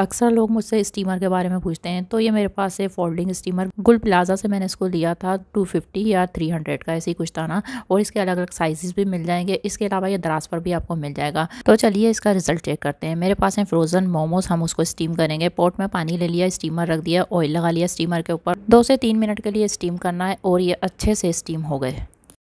अक्सर लोग मुझसे स्टीमर के बारे में पूछते हैं तो ये मेरे पास है फोल्डिंग स्टीमर गुल प्लाजा से मैंने इसको लिया था 250 या 300 का ऐसी कुछ था ना और इसके अलग अलग साइजेस भी मिल जाएंगे इसके अलावा ये दराज पर भी आपको मिल जाएगा तो चलिए इसका रिजल्ट चेक करते हैं मेरे पास है फ्रोजन मोमोज हम उसको स्टीम करेंगे पॉट में पानी ले लिया स्टीमर रख दिया ऑयल लगा लिया स्टीमर के ऊपर दो से तीन मिनट के लिए स्टीम करना है और ये अच्छे से स्टीम हो गए